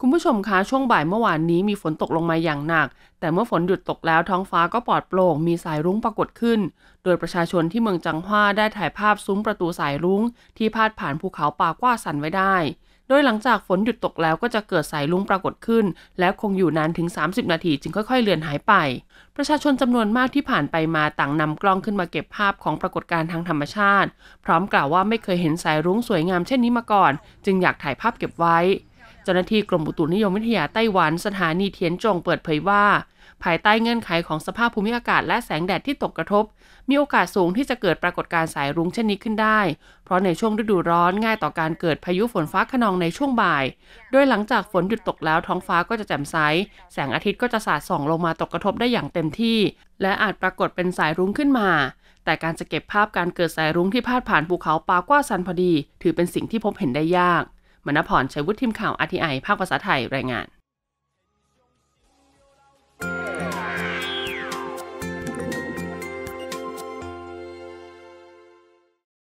คุณผู้ชมคะช่วงบ่ายเมื่อวานนี้มีฝนตกลงมาอย่างหนัก แต่เมื่อฝนหยุดตกแล้ว ท้องฟ้าก็ปลอดโปร่งมีสายรุ้งปรากฏขึ้น โดยประชาชนที่เมืองจังหว้าได้ถ่ายภาพซุ้มประตูสายรุ้ง ที่พาดผ่านภูเขาป่ากว้าสันไว้ได้ โดยหลังจากฝนหยุดตกแล้วก็จะเกิดสายรุ้งปรากฏขึ้น และคงอยู่นานถึง 30 นาทีจึงค่อยๆเลือนหายไป ประชาชนจำนวนมากที่ผ่านไปมาต่างนำกล้องขึ้นมาเก็บภาพของปรากฏการณ์ทางธรรมชาติ พร้อมกล่าวว่าไม่เคยเห็นสายรุ้งสวยงามเช่นนี้มาก่อน จึงอยากถ่ายภาพเก็บไว้เจ้าหน้าที่กรมอุตุนิยมวิทยาไต้หวัน สถานีเทียนจงเปิดเผยว่า ภายใต้เงื่อนไขของสภาพภูมิอากาศและแสงแดดที่ตกกระทบ มีโอกาสสูงที่จะเกิดปรากฏการณ์สายรุ้งเช่นนี้ขึ้นได้ เพราะในช่วงฤดูร้อนง่ายต่อการเกิดพายุฝนฟ้าขนองในช่วงบ่าย โดยหลังจากฝนหยุดตกแล้วท้องฟ้าก็จะแจ่มใส แสงอาทิตย์ก็จะสาดส่องลงมาตกกระทบได้อย่างเต็มที่ และอาจปรากฏเป็นสายรุ้งขึ้นมา แต่การจะเก็บภาพการเกิดสายรุ้งที่พาดผ่านภูเขาปากว่าซันพอดี ถือเป็นสิ่งที่พบเห็นได้ยากมณพรชัยวุฒิทีมข่าวอาทีไอภาคภาษาไทย รายงาน